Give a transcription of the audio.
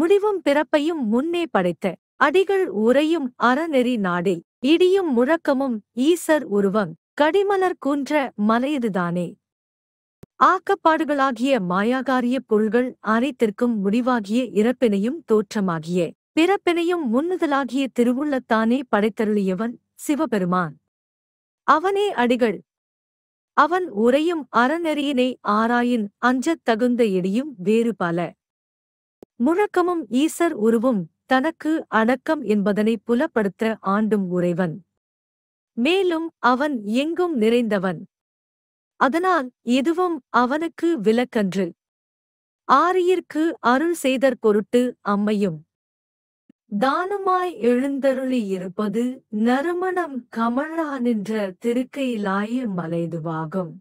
முடிவும் பிறப்பையும் முன்னே படைத்த அடிகள் உரையும் அறநெறி நாடில் இடியும் முழக்கமும் ஈசர் உருவம் கடிமலர் கூன்ற மலையதுதானே ஆக்கப்பாடுகளாகிய மாயாகாரிய பொருள்கள் அனைத்திற்கும் முடிவாகிய இறப்பினையும் தோற்றமாகிய பிறப்பினையும் முன்னுதலாகிய திருவுள்ளத்தானே படைத்தருளியவன் சிவபெருமான் அவனே அடிகள் அவன் உரையும் அறநெறியினை ஆராயின் அஞ்சத் தகுந்த இடியும் வேறு பல முழக்கமும் ஈசர் உருவும் தனக்கு அடக்கம் என்பதனை புலப்படுத்த ஆண்டும் உறைவன் மேலும் அவன் எங்கும் நிறைந்தவன் அதனால் எதுவும் அவனுக்கு விலக்கன்று ஆரியிற்கு அருள் செய்தற் பொருட்டு அம்மையும் தானுமாய் எழுந்தருளியிருப்பது நறுமணம் கமழா நின்ற திருக்கையிலாய மலைதுவாகும்